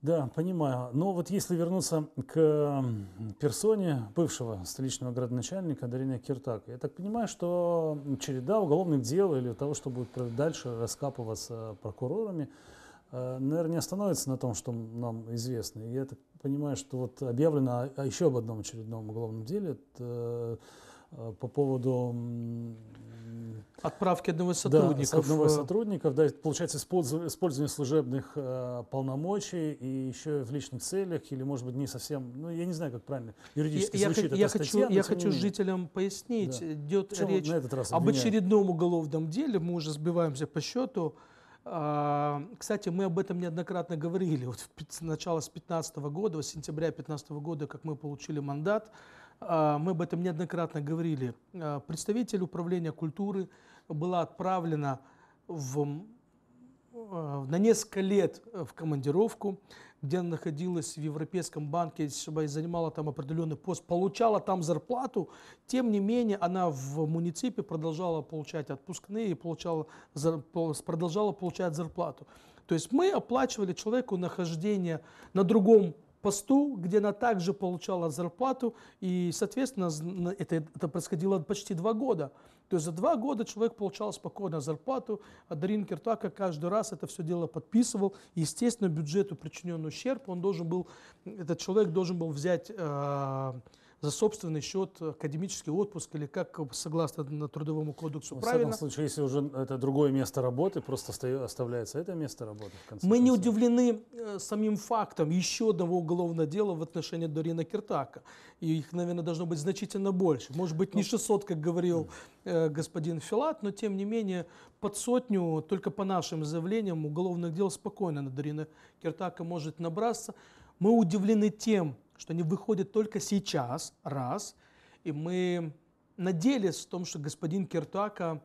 [SPEAKER 1] Да, понимаю. Но вот если вернуться к персоне бывшего столичного градоначальника Дарина Киртак, я так понимаю, что череда уголовных дел или того, что будет дальше раскапываться прокурорами, Э, наверное, не остановится на том, что нам известно. И я так понимаю, что вот объявлено о еще об одном очередном уголовном деле это э, по поводу отправки одного из э. сотрудников. Да, одного из сотрудников, да, получается, использование служебных полномочий и еще в личных целях, или, может быть, не совсем, ну, я не знаю, как правильно юридически я, звучит я, эта я статья. Хочу, я хочу менее. жителям пояснить, да. идет Причем речь об очередном уголовном
[SPEAKER 2] деле, мы уже сбиваемся по счету, а, кстати, мы об этом неоднократно говорили. Вот с начала с 15 года, с сентября 15 года, как мы получили мандат, а, мы об этом неоднократно говорили. А, представитель управления культуры была отправлена в Э, на несколько лет э, в командировку, где она находилась в Европейском банке, занимала там определенный пост, получала там зарплату, тем не менее она в муниципе продолжала получать отпускные и получала, продолжала получать зарплату. То есть мы оплачивали человеку нахождение на другом посту, где она также получала зарплату, и, соответственно, это, это происходило почти два года. То есть за два года человек получал спокойно зарплату, а Дарин Киртака каждый раз это все дело подписывал. Естественно, бюджету причинен ущерб, он должен был, этот человек должен был взять э, за собственный счет э, академический отпуск или как э, согласно трудовому кодексу. В правильно? всяком случае,
[SPEAKER 1] если уже это другое место работы, просто оставляется это место работы. В конце
[SPEAKER 2] Мы концов. не удивлены э, самим фактом еще одного уголовного дела в отношении Дорина Киртака. И их, наверное, должно быть значительно больше. Может быть, не 600, ну, как говорил э, господин Филат, но тем не менее под сотню только по нашим заявлениям уголовных дел спокойно на Дорина Киртака может набраться. Мы удивлены тем, что они выходят только сейчас, раз, и мы надеялись в том, что господин Кертуака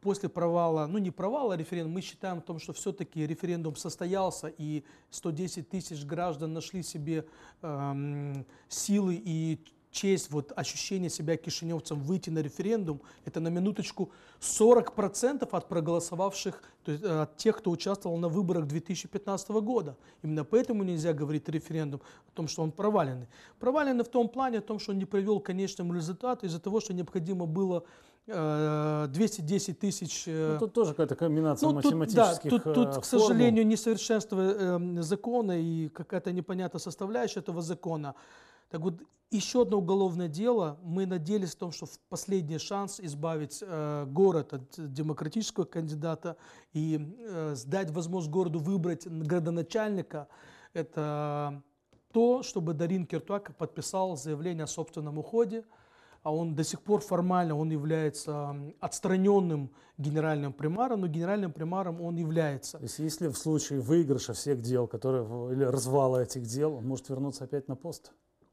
[SPEAKER 2] после провала, ну не провала а референдума, мы считаем в том, что все-таки референдум состоялся, и 110 тысяч граждан нашли себе эм, силы и честь, вот ощущение себя кишиневцем выйти на референдум, это на минуточку 40% от проголосовавших, то есть э, от тех, кто участвовал на выборах 2015 года. Именно поэтому нельзя говорить референдум о том, что он проваленный. Проваленный в том плане, о том, что он не привел к конечному результату из-за того, что необходимо было 210 э, тысяч... Э, ну, тут тоже какая-то комбинация ну, математических тут, да, тут, тут, к сожалению, несовершенство эм, закона и какая-то непонятная составляющая этого закона. Так вот, еще одно уголовное дело, мы надеялись в том, что в последний шанс избавить э, город от демократического кандидата и э, сдать возможность городу выбрать градоначальника, это то, чтобы Дарин Киртуак подписал заявление о собственном уходе, а он до сих пор формально он является отстраненным генеральным примаром, но генеральным примаром он является.
[SPEAKER 1] То есть если в случае выигрыша всех дел, которые, или развала этих дел, он может вернуться опять на пост?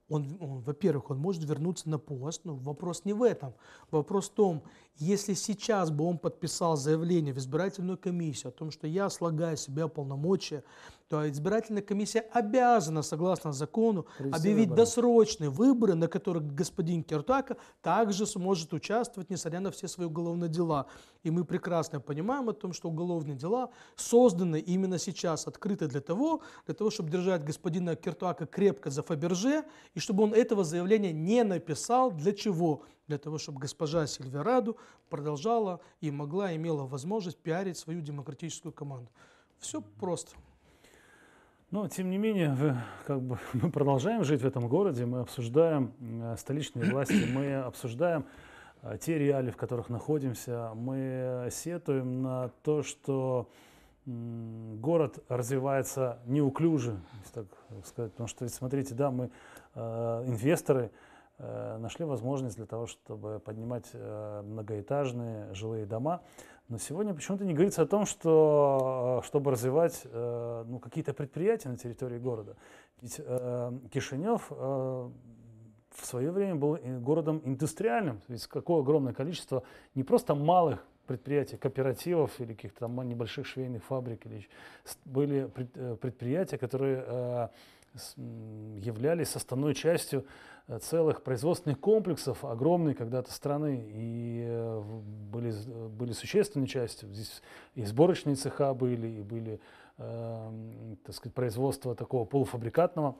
[SPEAKER 2] он, он во-первых, он может вернуться на пост, но вопрос не в этом. Вопрос в том, если сейчас бы он подписал заявление в избирательную комиссию о том, что я слагаю себя полномочия то избирательная комиссия обязана, согласно закону, Провести объявить выборы. досрочные выборы, на которых господин Киртака также сможет участвовать, несмотря на все свои уголовные дела. И мы прекрасно понимаем о том, что уголовные дела созданы именно сейчас, открыты для того, для того, чтобы держать господина Киртуака крепко за Фаберже, и чтобы он этого заявления не написал. Для чего? Для того, чтобы госпожа Сильвераду продолжала и могла, имела возможность пиарить свою демократическую команду. Все просто.
[SPEAKER 1] Но, тем не менее, как бы, мы продолжаем жить в этом городе, мы обсуждаем э, столичные власти, мы обсуждаем э, те реалии, в которых находимся, мы сетуем на то, что город развивается неуклюже, если так сказать, потому что, смотрите, да, мы э, инвесторы нашли возможность для того, чтобы поднимать многоэтажные жилые дома, но сегодня почему-то не говорится о том, что, э, чтобы развивать э, ну, какие-то предприятия на территории города. Ведь э, Кишинев в свое время был городом индустриальным. Ведь какое огромное количество не просто малых предприятий, кооперативов или каких-то там небольших швейных фабрик, или были предприятия, которые являлись составной частью Э, целых производственных комплексов огромной когда-то страны. И э, были, э, были существенные части. Здесь и сборочные цеха были, и были, э, так сказать, производство такого полуфабрикатного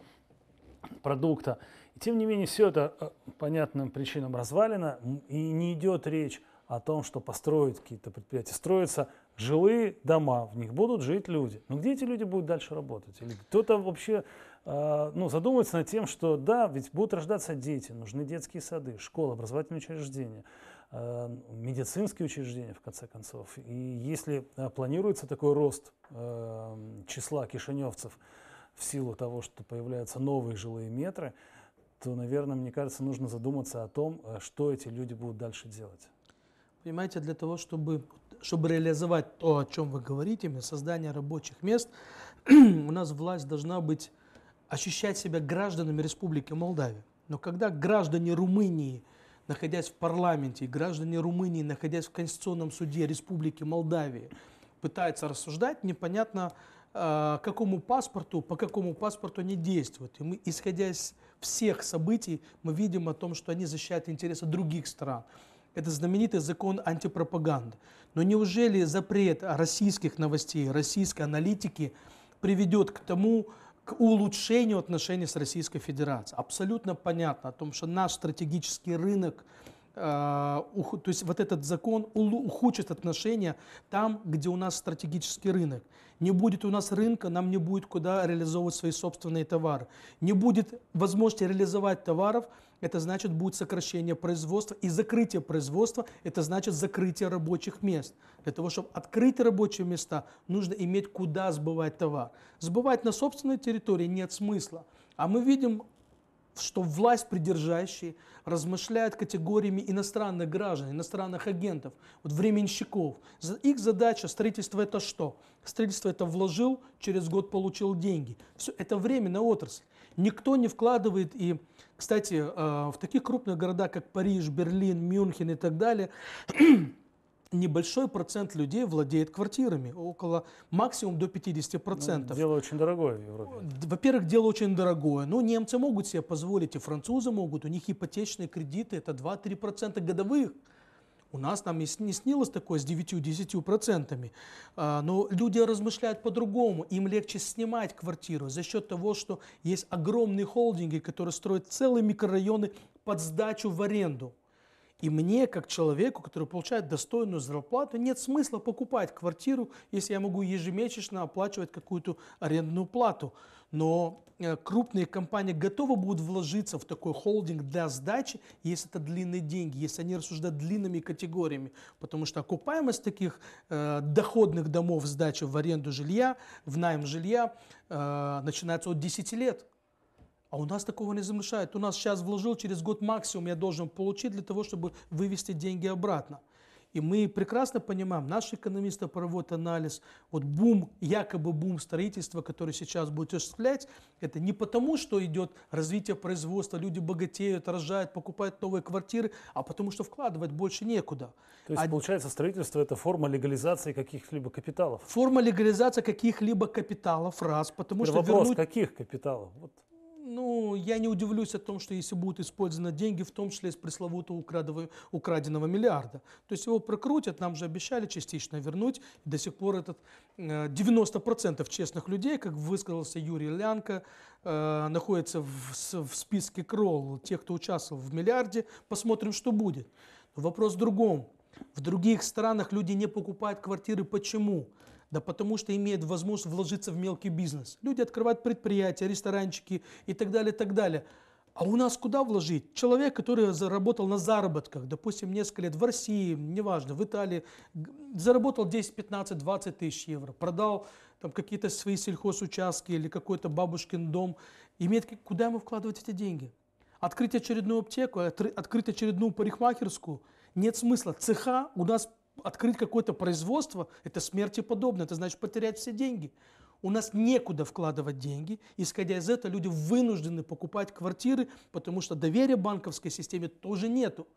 [SPEAKER 1] продукта. И тем не менее, все это понятным причинам развалено, и не идет речь о том, что построить какие-то предприятия. Строятся жилые дома, в них будут жить люди. Но где эти люди будут дальше работать? Или кто-то вообще а, ну, задумывается над тем, что да, ведь будут рождаться дети, нужны детские сады, школы, образовательные учреждения, а, медицинские учреждения, в конце концов. И если а, планируется такой рост числа кишиневцев в силу того, что появляются новые жилые метры, то, наверное, мне кажется, нужно задуматься о том, что эти люди будут дальше делать.
[SPEAKER 2] Понимаете, для того, чтобы, чтобы реализовать то, о чем вы говорите, создание рабочих мест, у нас власть должна быть ощущать себя гражданами Республики Молдавия. Но когда граждане Румынии, находясь в парламенте, граждане Румынии, находясь в Конституционном суде Республики Молдавии, пытаются рассуждать, непонятно, к а, какому паспорту, по какому паспорту они действуют. И мы, исходя из всех событий, мы видим о том, что они защищают интересы других стран. Это знаменитый закон антипропаганды. Но неужели запрет российских новостей, российской аналитики приведет к тому, к улучшению отношений с Российской Федерацией. Абсолютно понятно о том, что наш стратегический рынок а, то есть вот этот закон ухудшит отношения там, где у нас стратегический рынок. Не будет у нас рынка, нам не будет куда реализовывать свои собственные товары. Не будет возможности реализовать товаров, это значит будет сокращение производства и закрытие производства, это значит закрытие рабочих мест. Для того, чтобы открыть рабочие места, нужно иметь куда сбывать товар. Сбывать на собственной территории нет смысла. А мы видим что власть придержащие размышляют категориями иностранных граждан, иностранных агентов, вот временщиков. Их задача строительство это что? Строительство это вложил, через год получил деньги. Все это временная отрасль. Никто не вкладывает и, кстати, э, в таких крупных городах, как Париж, Берлин, Мюнхен и так далее, небольшой процент людей владеет квартирами, около максимум до 50%. Ну, дело очень дорогое в Европе. Во-первых, дело очень дорогое. Но ну, немцы могут себе позволить, и французы могут. У них ипотечные кредиты это 2-3% годовых. У нас нам не снилось такое с 9-10%. А, но люди размышляют по-другому. Им легче снимать квартиру за счет того, что есть огромные холдинги, которые строят целые микрорайоны под сдачу в аренду. И мне, как человеку, который получает достойную зарплату, нет смысла покупать квартиру, если я могу ежемесячно оплачивать какую-то арендную плату. Но э, крупные компании готовы будут вложиться в такой холдинг для сдачи, если это длинные деньги, если они рассуждают длинными категориями. Потому что окупаемость таких э, доходных домов сдачи в аренду жилья, в найм жилья э, начинается от 10 лет. А у нас такого не замышает. У нас сейчас вложил, через год максимум я должен получить для того, чтобы вывести деньги обратно. И мы прекрасно понимаем, наши экономисты проводят анализ, вот бум, якобы бум строительства, который сейчас будет осуществлять, это не потому, что идет развитие производства, люди богатеют, рожают, покупают новые квартиры, а потому что вкладывать больше некуда. То есть, а... получается, строительство – это форма
[SPEAKER 1] легализации каких-либо капиталов?
[SPEAKER 2] Форма легализации каких-либо капиталов, раз, потому Теперь что… Вопрос, вернуть...
[SPEAKER 1] каких капиталов? Вот
[SPEAKER 2] ну, я не удивлюсь о том, что если будут использованы деньги, в том числе из пресловутого украденного миллиарда. То есть его прокрутят, нам же обещали частично вернуть. И до сих пор этот 90% э, честных людей, как высказался Юрий Лянко, э, находится в, в списке кролл, тех, кто участвовал в миллиарде. Посмотрим, что будет. вопрос в другом. В других странах люди не покупают квартиры. Почему? Да потому что имеет возможность вложиться в мелкий бизнес. Люди открывают предприятия, ресторанчики и так далее, так далее. А у нас куда вложить? Человек, который заработал на заработках, допустим, несколько лет в России, неважно, в Италии, заработал 10, 15, 20 тысяч евро, продал там какие-то свои сельхозучастки или какой-то бабушкин дом, имеет, куда ему вкладывать эти деньги? Открыть очередную аптеку, открыть очередную парикмахерскую – нет смысла. Цеха у нас открыть какое-то производство – это смерти подобно, это значит потерять все деньги. У нас некуда вкладывать деньги. Исходя из этого, люди вынуждены покупать квартиры, потому что доверия банковской системе тоже нету.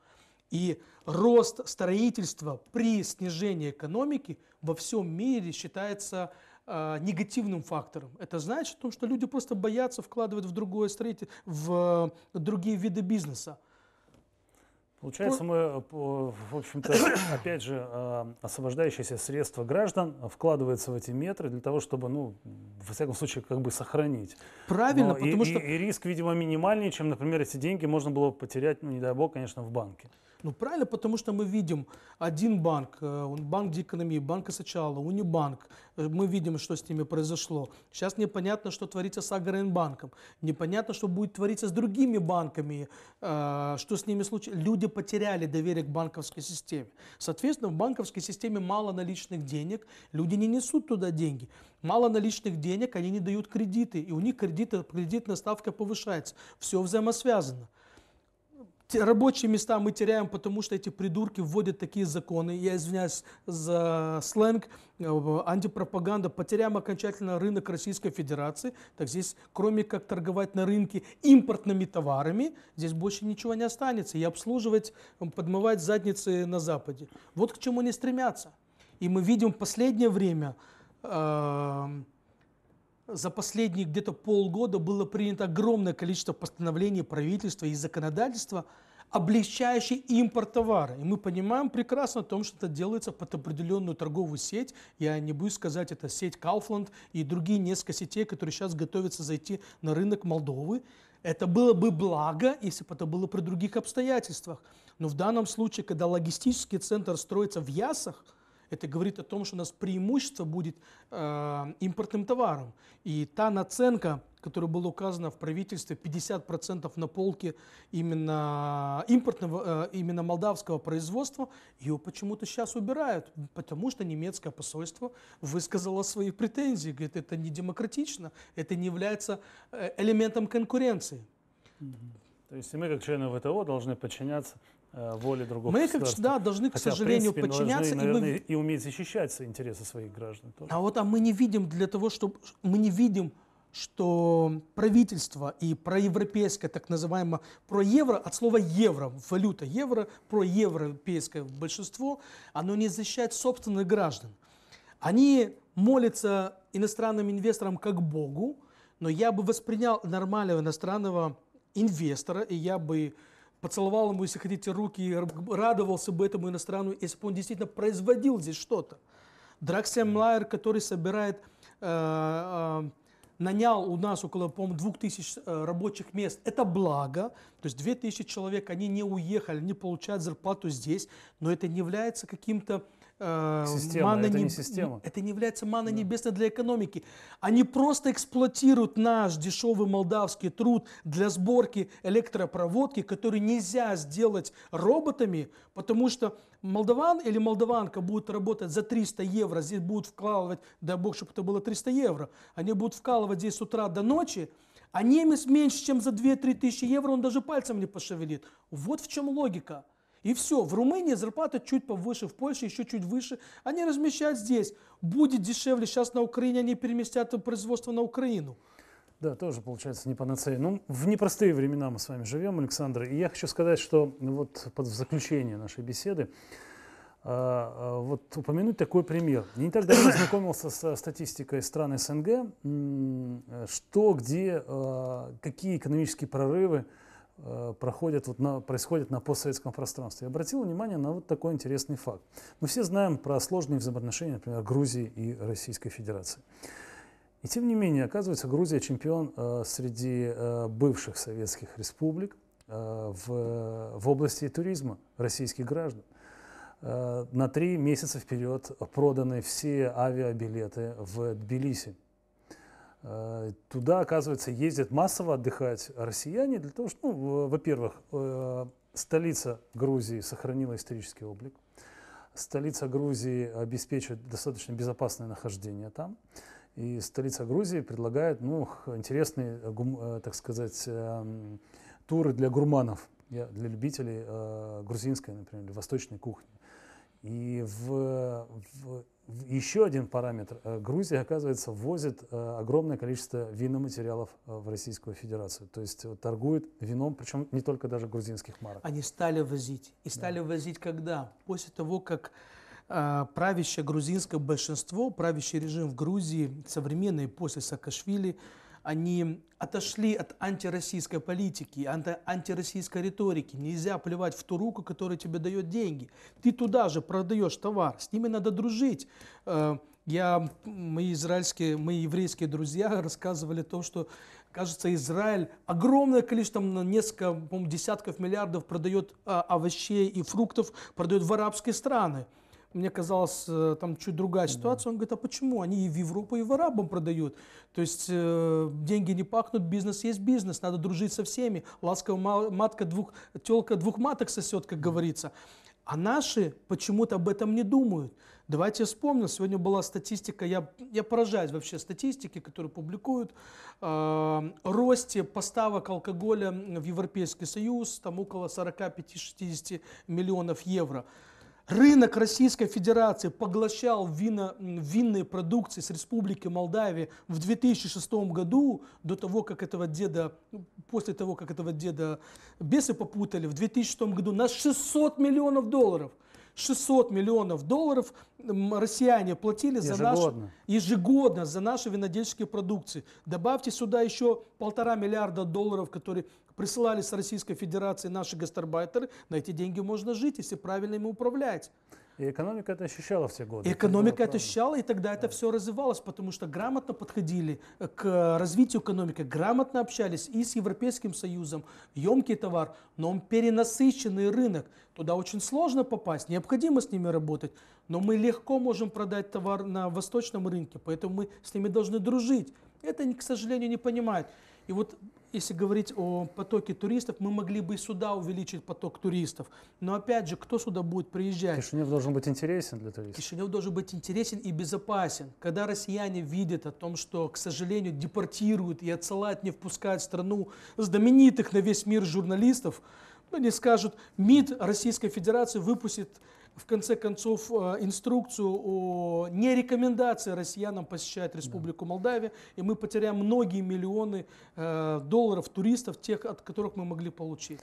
[SPEAKER 2] И рост строительства при снижении экономики во всем мире считается э, негативным фактором. Это значит, что люди просто боятся вкладывать в другое строительство, в э, другие виды бизнеса.
[SPEAKER 1] Получается, мы, э, в общем-то, опять же, э, освобождающиеся средства граждан вкладываются в эти метры для того, чтобы, ну, во всяком случае, как бы сохранить. Правильно, Но потому и, что... И, и риск, видимо, минимальнее, чем, например, эти деньги можно было потерять, ну, не дай бог, конечно, в банке. Ну, правильно, потому что мы видим один банк, э, банк дикономии,
[SPEAKER 2] банк Сначала, Унибанк, э, мы видим, что с ними произошло. Сейчас непонятно, что творится с Агроинбанком, непонятно, что будет твориться с другими банками, э, что с ними случилось. Люди потеряли доверие к банковской системе. Соответственно, в банковской системе мало наличных денег, люди не несут туда деньги. Мало наличных денег, они не дают кредиты, и у них кредиты, кредитная ставка повышается. Все взаимосвязано рабочие места мы теряем, потому что эти придурки вводят такие законы. Я извиняюсь за сленг, э, антипропаганда. Потеряем окончательно рынок Российской Федерации. Так здесь, кроме как торговать на рынке импортными товарами, здесь больше ничего не останется. И обслуживать, подмывать задницы на Западе. Вот к чему они стремятся. И мы видим в последнее время... Э за последние где-то полгода было принято огромное количество постановлений правительства и законодательства, облегчающие импорт товара. И мы понимаем прекрасно о том, что это делается под определенную торговую сеть. Я не буду сказать, это сеть Kaufland и другие несколько сетей, которые сейчас готовятся зайти на рынок Молдовы. Это было бы благо, если бы это было при других обстоятельствах. Но в данном случае, когда логистический центр строится в Ясах – это говорит о том, что у нас преимущество будет э, импортным товаром. И та наценка, которая была указана в правительстве, 50% на полке именно импортного, э, именно молдавского производства, ее почему-то сейчас убирают, потому что немецкое посольство высказало свои претензии, говорит, это не демократично, это не является э, элементом конкуренции.
[SPEAKER 1] То есть и мы, как члены ВТО, должны подчиняться Э, воле другого Мы, как всегда, должны, к Хотя, сожалению, принципе, подчиняться. Должны, наверное, и, мы... и уметь защищать интересы своих граждан. Тоже. А
[SPEAKER 2] вот а мы не видим для того, чтобы... Мы не видим, что правительство и проевропейское, так называемое, проевро, от слова евро, валюта евро, проевропейское большинство, оно не защищает собственных граждан. Они молятся иностранным инвесторам как Богу, но я бы воспринял нормального иностранного инвестора, и я бы поцеловал ему, если хотите, руки, и радовался бы этому иностранному, если бы он действительно производил здесь что-то. Драксия Млайер, который собирает, э, э, нанял у нас около, по-моему, 2000 э, рабочих мест. Это благо, то есть 2000 человек, они не уехали, не получают зарплату здесь, но это не является каким-то Э, система, мана это не, не система. Это не является маной да. небесной для экономики. Они просто эксплуатируют наш дешевый молдавский труд для сборки электропроводки, который нельзя сделать роботами, потому что молдаван или молдаванка будет работать за 300 евро, здесь будут вкалывать, дай бог, чтобы это было 300 евро, они будут вкалывать здесь с утра до ночи, а немец меньше, чем за 2-3 тысячи евро, он даже пальцем не пошевелит. Вот в чем логика. И все. В Румынии зарплата чуть повыше, в Польше еще чуть выше. Они размещают здесь. Будет дешевле сейчас на Украине, они переместят производство на Украину.
[SPEAKER 1] Да, тоже получается не панацея. Ну, в непростые времена мы с вами живем, Александр. И я хочу сказать, что вот под заключение нашей беседы а, а, вот упомянуть такой пример. Не так давно знакомился со статистикой стран СНГ, э, что, где, а, какие экономические прорывы Э, проходят, вот на, происходят на постсоветском пространстве. Я обратил внимание на вот такой интересный факт. Мы все знаем про сложные взаимоотношения, например, Грузии и Российской Федерации. И тем не менее, оказывается, Грузия чемпион э, среди э, бывших советских республик э, в, в области туризма российских граждан. Э, на три месяца вперед проданы все авиабилеты в Тбилиси Э, туда, оказывается, ездят массово отдыхать россияне для того, что, ну, во-первых, э, столица Грузии сохранила исторический облик. Столица Грузии обеспечивает достаточно безопасное нахождение там. И столица Грузии предлагает ну, интересные, э, так сказать, туры для гурманов, для любителей грузинской, например, восточной кухни. И в, в еще один параметр. Э, Грузия, оказывается, ввозит э, огромное количество виноматериалов э, в Российскую Федерацию. То есть торгует вином, причем не только даже грузинских марок. Они
[SPEAKER 2] стали возить. И стали да. возить когда? После того, как правящее грузинское большинство, правящий режим в Грузии, современный после Саакашвили – они отошли от антироссийской политики, антироссийской риторики. Нельзя плевать в ту руку, которая тебе дает деньги. Ты туда же продаешь товар, с ними надо дружить. Э, я, мои израильские, мои еврейские друзья рассказывали о том, что, кажется, Израиль огромное количество, несколько, по десятков миллиардов продает а, овощей и фруктов, продает в арабские страны мне казалось, э, там чуть другая ситуация. Да. Он говорит, а почему? Они и в Европу, и в арабам продают. То есть э, деньги не пахнут, бизнес есть бизнес, надо дружить со всеми. Ласковая матка двух, телка двух маток сосет, как говорится. А наши почему-то об этом не думают. Давайте вспомню. сегодня была статистика, я, я поражаюсь вообще статистике, которую публикуют, э, росте поставок алкоголя в Европейский Союз, там около 45-60 миллионов евро. Рынок Российской Федерации поглощал вино, винные продукции с Республики Молдавии в 2006 году, до того, как этого деда, ну, после того, как этого деда бесы попутали, в 2006 году на 600 миллионов долларов. 600 миллионов долларов россияне платили за ежегодно. Наши, ежегодно за наши винодельческие продукции. Добавьте сюда еще полтора миллиарда долларов, которые присылали с Российской Федерации наши гастарбайтеры. На эти деньги можно жить, если правильно им управлять. И экономика это ощущала все годы. И экономика это ощущала, и тогда да. это все развивалось, потому что грамотно подходили э, к э, развитию экономики, грамотно общались и с Европейским Союзом. Емкий товар, но он перенасыщенный рынок. Туда очень сложно попасть, необходимо с ними работать. Но мы легко можем продать товар на восточном рынке, поэтому мы с ними должны дружить. Это, к сожалению, не понимают. И вот если говорить о потоке туристов, мы могли бы и сюда увеличить поток туристов. Но опять же, кто сюда будет приезжать? Кишинев должен быть интересен для туристов. Кишинев должен быть интересен и безопасен. Когда россияне видят о том, что, к сожалению, депортируют и отсылают, не впускают в страну знаменитых на весь мир журналистов, ну, они скажут, МИД Российской Федерации выпустит в конце концов, э, инструкцию о не рекомендации россиянам посещать Республику да. Молдавия, и мы потеряем многие миллионы э, долларов туристов, тех, от которых мы могли получить.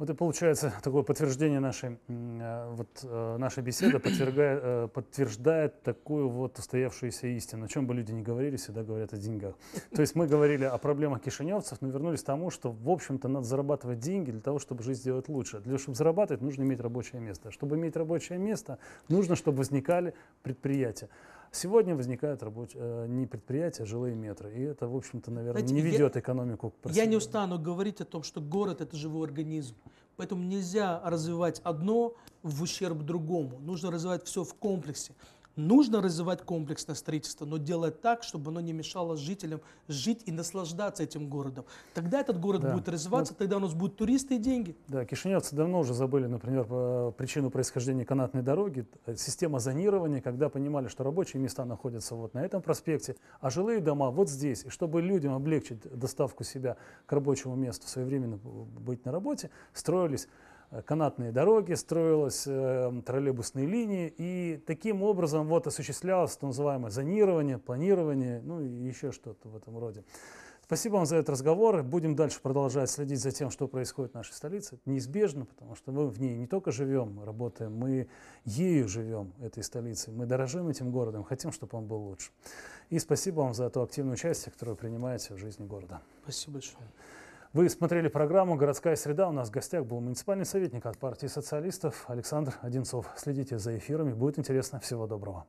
[SPEAKER 1] Вот и получается такое подтверждение нашей, э, вот, э, нашей беседы э, подтверждает, такую вот устоявшуюся истину. О чем бы люди ни говорили, всегда говорят о деньгах. То есть мы говорили о проблемах кишиневцев, но вернулись к тому, что, в общем-то, надо зарабатывать деньги для того, чтобы жизнь сделать лучше. Для того, чтобы зарабатывать, нужно иметь рабочее место. А чтобы иметь рабочее место, нужно, чтобы возникали предприятия. Сегодня возникают рабоч... Э, не предприятия, а жилые метры. И это, в общем-то, наверное, Знаете, не ведет я, экономику к Я
[SPEAKER 2] не устану говорить о том, что город – это живой организм. Поэтому нельзя развивать одно в ущерб другому. Нужно развивать все в комплексе. Нужно развивать комплексное строительство, но делать так, чтобы оно не мешало жителям жить и наслаждаться этим городом. Тогда этот город да. будет ну, развиваться, ну, тогда у нас будут туристы и деньги.
[SPEAKER 1] Да, кишиневцы давно уже забыли, например, причину происхождения канатной дороги, э, система зонирования, когда понимали, что рабочие места находятся вот на этом проспекте, а жилые дома вот здесь. И чтобы людям облегчить доставку себя к рабочему месту, своевременно быть на работе, строились канатные дороги, строилась, э, троллейбусные линии, и таким образом вот осуществлялось так называемое зонирование, планирование, ну и еще что-то в этом роде. Спасибо вам за этот разговор. Будем дальше продолжать следить за тем, что происходит в нашей столице. Это неизбежно, потому что мы в ней не только живем, работаем, мы ею живем, этой столицей. Мы дорожим этим городом, хотим, чтобы он был лучше. И спасибо вам за то активное участие, которое вы принимаете в жизни города. Спасибо большое. Вы смотрели программу «Городская среда». У нас в гостях был муниципальный советник от партии социалистов Александр Одинцов. Следите за эфирами, будет интересно. Всего доброго.